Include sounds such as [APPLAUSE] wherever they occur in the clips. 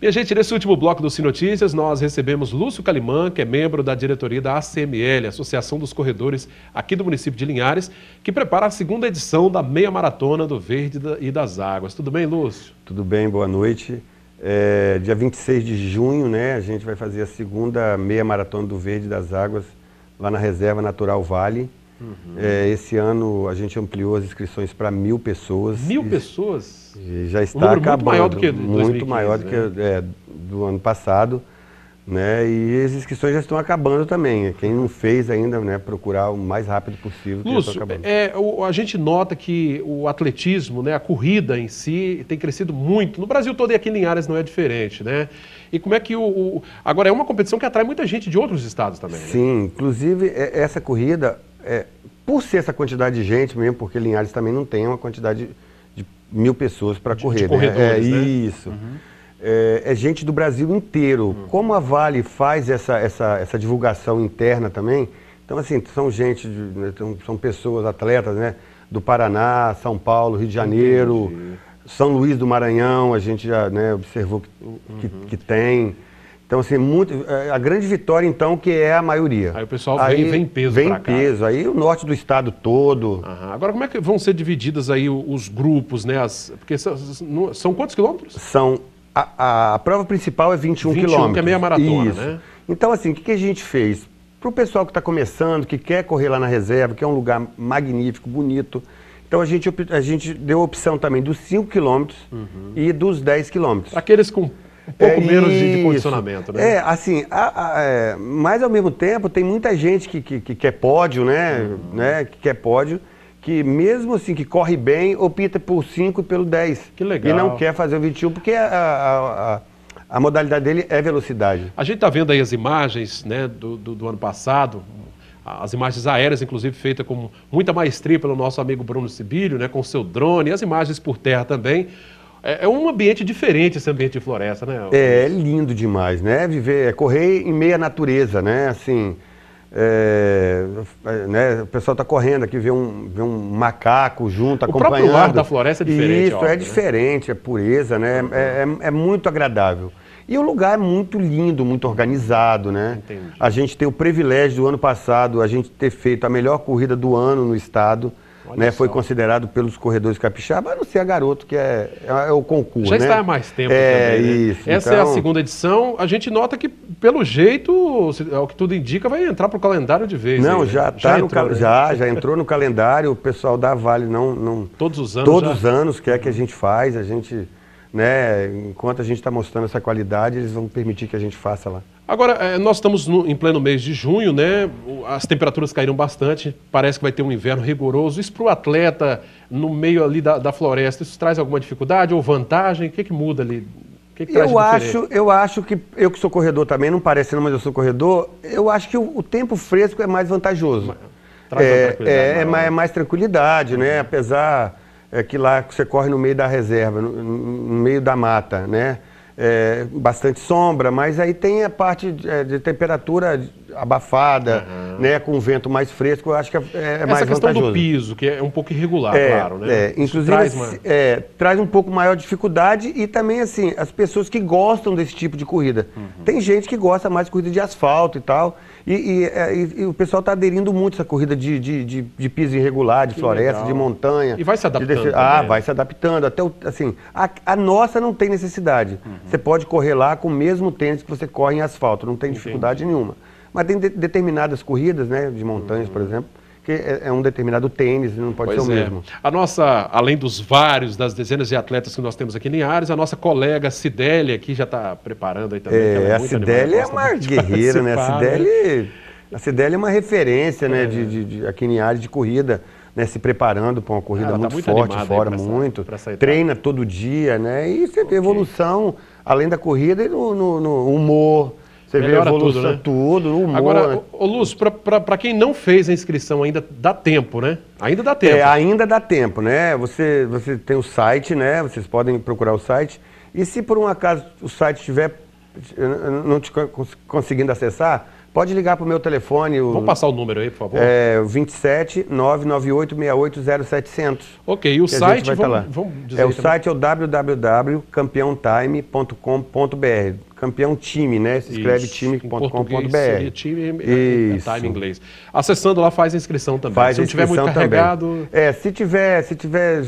Minha gente, nesse último bloco do Sinotícias, nós recebemos Lúcio Calimã, que é membro da diretoria da ACML, Associação dos Corredores aqui do município de Linhares, que prepara a segunda edição da Meia Maratona do Verde e das Águas. Tudo bem, Lúcio? Tudo bem, boa noite. É, dia 26 de junho, né, a gente vai fazer a segunda Meia Maratona do Verde e das Águas lá na Reserva Natural Vale. Uhum. É, esse ano a gente ampliou as inscrições para mil pessoas. Mil e, pessoas? E já está um acabando. Muito maior do que do 2015, maior do né? é, do ano passado. Né? E as inscrições já estão acabando também. Quem não fez ainda, né, procurar o mais rápido possível. Lúcio, tá é, o, a gente nota que o atletismo, né, a corrida em si, tem crescido muito. No Brasil todo e aqui em Linhares não é diferente, né? E como é que o, o... Agora, é uma competição que atrai muita gente de outros estados também. Né? Sim, né? inclusive é, essa corrida, é, por ser essa quantidade de gente mesmo, porque Linhares também não tem uma quantidade de, mil pessoas para correr. De né? É né? isso. Uhum. É, é, gente do Brasil inteiro. Uhum. Como a Vale faz essa, essa, essa divulgação interna também, então assim, são gente, de, né, são pessoas, atletas, né? Do Paraná, São Paulo, Rio de Janeiro, Entendi. São Luís do Maranhão, a gente já né, observou que, uhum. que, que tem. Então, assim, muito, é, a grande vitória, então, que é a maioria. Aí o pessoal aí, vem, vem peso Vem cá. peso. Aí o norte do estado todo. Aham. Agora, como é que vão ser divididas aí os grupos, né? As, porque são, são quantos quilômetros? São... A, a, prova principal é 21, 21 quilômetros. que é meia maratona, Isso. né? Então, assim, o que, que a gente fez? Para o pessoal que está começando, que quer correr lá na reserva, que é um lugar magnífico, bonito... Então a gente, a gente deu a opção também dos 5 quilômetros uhum. e dos 10 quilômetros. Aqueles com um pouco é, menos de, de, condicionamento, né? É, assim, a, a, é, mas ao mesmo tempo tem muita gente que, que, que quer pódio, né? Uhum. né? Que quer pódio, que mesmo assim, que corre bem, opta por 5 e pelo 10. Que legal. E não quer fazer o 21, porque a, a, a modalidade dele é velocidade. A gente está vendo aí as imagens né, do, do, do ano passado, as imagens aéreas, inclusive feita com muita maestria pelo nosso amigo Bruno Sibílio, né, com seu drone, as imagens por terra também. É, é um ambiente diferente esse ambiente de floresta, né? É, é lindo demais, né? Viver, é correr em meia natureza, né? Assim, é, é né, o pessoal está correndo aqui, vê um, vê um macaco junto, acompanhando. O próprio lar da floresta é diferente. Isso, óbvio, é né? diferente, né? é pureza, né? Uhum. É, é, é, muito agradável. E o lugar é muito lindo, muito organizado, né? Entendi. A gente tem o privilégio do ano passado, a gente ter feito a melhor corrida do ano no estado né, foi considerado pelos corredores capixaba, a não ser a garoto, que é, é o concurso. Já né? está há mais tempo. É, também, né? isso. Essa então... é a então segunda edição. A gente nota que, pelo jeito, o que tudo indica, vai entrar para o calendário de vez. Não, aí, né? já está no cal... Né? já, já entrou no calendário. O pessoal da Vale não. não... Todos os anos. Todos os anos, que é que a gente faz, a gente. Né, enquanto a gente está mostrando essa qualidade, eles vão permitir que a gente faça lá. Agora, eh, nós estamos no, em pleno mês de junho, né? As temperaturas caíram bastante, parece que vai ter um inverno rigoroso. Isso para o atleta no meio ali da, da, floresta, isso traz alguma dificuldade ou vantagem? O que, que muda ali? O que, que traz eu acho, eu acho que eu que sou corredor também, não parece não, mas eu sou corredor. Eu acho que o, o tempo fresco é mais vantajoso. Traz é, é, é, mais, é mais tranquilidade, né? Apesar é que lá você corre no meio da reserva, no, no meio da mata, né? é, bastante sombra, mas aí tem a parte de, é, de temperatura abafada, uhum né, com um vento mais fresco, eu acho que é, é mais vantajoso. Essa questão do piso, que é um pouco irregular, é, claro, né? É, inclusive, traz, uma... é, traz um pouco maior dificuldade e também, assim, as pessoas que gostam desse tipo de corrida. Uhum. Tem gente que gosta mais de corrida de asfalto e tal, e, e, é, e, e o pessoal está aderindo muito a essa corrida de, de, de, de piso irregular, de que floresta, legal. de montanha. E vai se adaptando. De... Ah, né? vai se adaptando. Até o, assim, a, a, nossa não tem necessidade. Uhum. Você pode correr lá com o mesmo tênis que você corre em asfalto, não tem Entendi. dificuldade nenhuma. Mas tem de, determinadas corridas, né, de montanhas, uhum. por exemplo, que é, é, um determinado tênis, não pode pois ser o é. mesmo. A nossa, além dos vários, das dezenas de atletas que nós temos aqui em Linhares, a nossa colega Cidélia, que já está preparando aí também. É, é a Cidélia é uma guerreira, né? A Cidélia, né? é, a Cidélia é uma referência, né, é. de, de, de, aqui em Linhares, de corrida. Né, se preparando para uma corrida muito, tá muito, forte fora, essa, muito. Treina todo dia, né? E sempre okay. evolução, além da corrida, no, no, no humor, você Melhora vê a evolução, tudo, né? tudo humor. Agora, ô, Lúcio, para quem não fez a inscrição ainda, dá tempo, né? Ainda dá é, tempo. É, ainda dá tempo, né? Você, você tem o site, né? Vocês podem procurar o site. E se por um acaso o site estiver não te conseguindo acessar, pode ligar para o meu telefone. Vamos passar o número aí, por favor. É, 27 998 68 0700. Ok, e o site, tá vamos, vamos, dizer É, o também. site é o www.campeontime.com.br Campeão Time, né? Se escreve time.com.br. time é, é, é time em inglês. Acessando lá faz a inscrição também. Faz se inscrição não tiver muito também. É, se tiver, se tiver.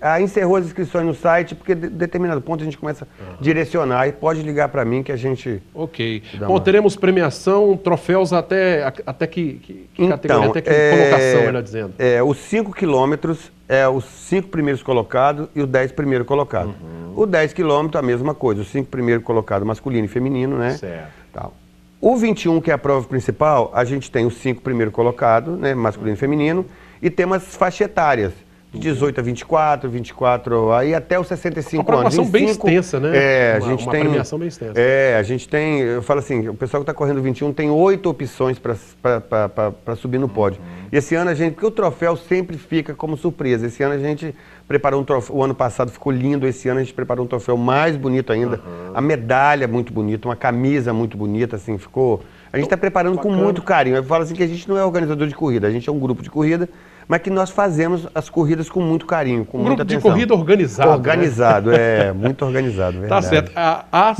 Ah, encerrou as inscrições no site, porque de determinado ponto a gente começa uhum. a direcionar e pode ligar para mim que a gente. Ok. Bom, uma... teremos premiação, troféus até, até que, que, que então, categoria, até que é... colocação, melhor dizendo. É, os 5 quilômetros é os cinco primeiros colocados e os dez primeiros colocados. Uhum. O 10 quilômetro, a mesma coisa, os cinco primeiros colocados masculino e feminino, né? Certo. Tal. O 21, que é a prova principal, a gente tem os cinco primeiros colocados, né, masculino e feminino, e tem umas faixa etárias. 18 a 24, 24 aí até os 65 uma anos. Uma bem extensa, né? É, uma, a gente uma tem. premiação bem extensa. É, a gente tem. Eu falo assim, o pessoal que está correndo 21 tem oito opções para subir no pódio. Uhum. E esse ano a gente. Porque o troféu sempre fica como surpresa. Esse ano a gente preparou um troféu. O ano passado ficou lindo, esse ano a gente preparou um troféu mais bonito ainda. Uhum. A medalha é muito bonita, uma camisa muito bonita, assim, ficou. A gente está preparando Bacana. com muito carinho. Eu falo assim que a gente não é organizador de corrida, a gente é um grupo de corrida mas que nós fazemos as corridas com muito carinho, com um muita grupo atenção. de corrida organizado. Né? Organizado, né? é, muito organizado, tá verdade. Tá certo. A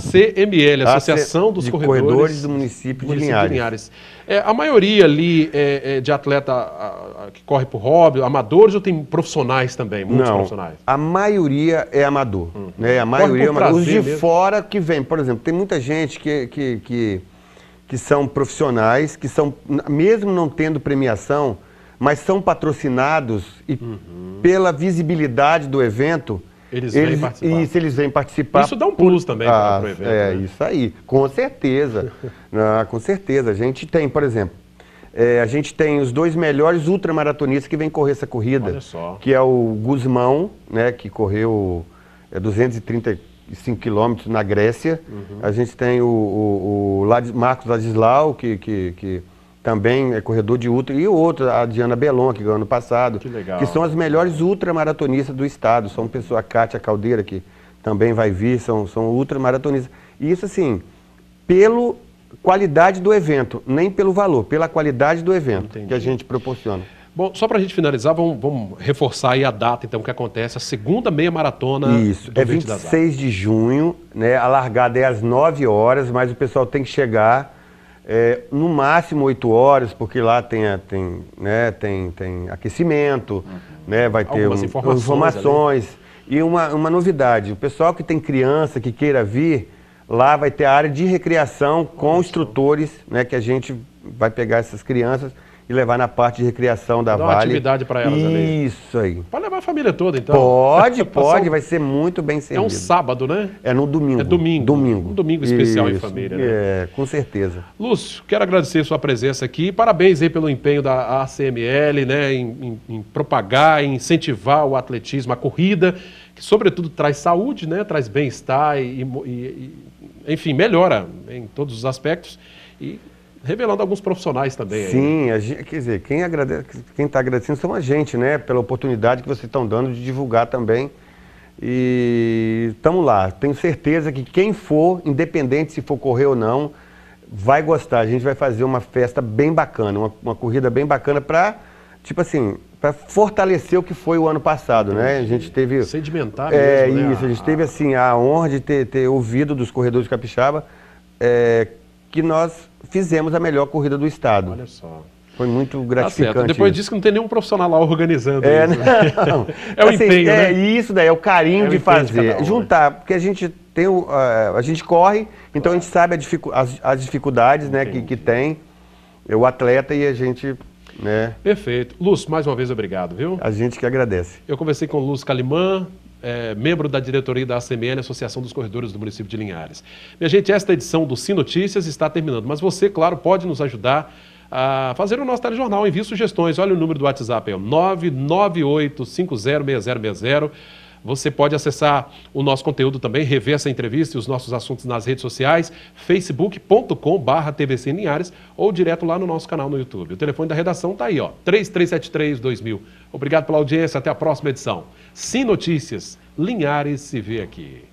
ACML, Associação AC... dos de corredores, corredores do município, município de Linhares. De Linhares. É, a maioria ali é, é de atleta a, a, que corre por hobby, amadores ou tem profissionais também, muitos Não, profissionais? a maioria é amador. Hum. Né? A maioria é amador. Os de mesmo. fora que vem, por exemplo, tem muita gente que, que, que que são profissionais, que são, mesmo não tendo premiação, mas são patrocinados e uhum. pela visibilidade do evento. Eles, eles vêm participar. Isso, eles vêm participar. Isso dá um plus também ah, para o evento. É, né? isso aí, com certeza. ah, [LAUGHS] com certeza. A gente tem, por exemplo, é, a gente tem os dois melhores ultramaratonistas que vêm correr essa corrida. Olha só. Que é o Guzmão, né, que correu é, 235 quilômetros na Grécia. Uhum. A gente tem o, o, o Marcos Ladislau, que, que, que também é corredor de ultra, e outra, a Diana Belon, que ganhou ano passado. Que legal. Que são as melhores ultramaratonistas do estado. São pessoas, a Kátia Caldeira, que também vai vir, são, são ultramaratonistas. E isso, assim, pela qualidade do evento, nem pelo valor, pela qualidade do evento Entendi. que a gente proporciona. Bom, só para a gente finalizar, vamos, vamos, reforçar aí a data, então, que acontece, a segunda meia maratona. Isso, do é 26 de junho, né? A largada é às 9 horas, mas o pessoal tem que chegar é, no máximo oito horas, porque lá tem, tem, né, tem, tem aquecimento, uhum. né, vai ter um, informações. informações e uma, uma novidade, o pessoal que tem criança que queira vir, lá vai ter a área de recreação com instrutores, né, que a gente vai pegar essas crianças e levar na parte de recreação da Dá Vale. Uma atividade para elas ali. Isso aí. Pode levar a família toda, então. Pode, [LAUGHS] tá pode, vai ser muito bem servido. É um sábado, né? É no domingo. É domingo. Domingo. Um domingo especial Isso. em família, né? É, com certeza. Lúcio, quero agradecer sua presença aqui. Parabéns aí pelo empenho da ACML, né, em, em, em propagar, em incentivar o atletismo, a corrida, que sobretudo traz saúde, né, traz bem-estar e, e, e, enfim, melhora em todos os aspectos. E revelando alguns profissionais também. Sim, gente, quer dizer, quem agradece, quem está agradecendo são a gente, né? Pela oportunidade que vocês estão dando de divulgar também. E estamos lá. Tenho certeza que quem for, independente se for correr ou não, vai gostar. A gente vai fazer uma festa bem bacana, uma, uma corrida bem bacana para, tipo assim, para fortalecer o que foi o ano passado, né? A gente teve... Sedimentar é, mesmo, É, né? isso. A gente teve, assim, a honra de ter, ter ouvido dos corredores capixaba é, que nós fizemos a melhor corrida do estado. Olha só. Foi muito tá gratificante. Tá Depois disso não tem nenhum profissional lá organizando é, isso. Né? Não. [LAUGHS] é o assim, empenho, né? é, né? Isso daí, é o carinho é de fazer. De um, né? Juntar, né? porque a gente tem o, a, a gente corre, então claro. a gente sabe a dificu as, as, dificuldades Entendi. né, que, que tem é o atleta e a gente né? Perfeito. Lúcio, mais uma vez, obrigado, viu? A gente que agradece. Eu conversei com o Lúcio Calimã, é, membro da diretoria da ACML, Associação dos Corredores do município de Linhares. Minha gente, esta edição do Sim Notícias está terminando, mas você, claro, pode nos ajudar a fazer o nosso telejornal. Envie sugestões. Olha o número do WhatsApp, é o 998506060. Você pode acessar o nosso conteúdo também, rever essa entrevista e os nossos assuntos nas redes sociais, facebook.com.br tvclinhares ou direto lá no nosso canal no YouTube. O telefone da redação está aí, ó, 3373-2000. Obrigado pela audiência, até a próxima edição. Sim Notícias, Linhares se vê aqui.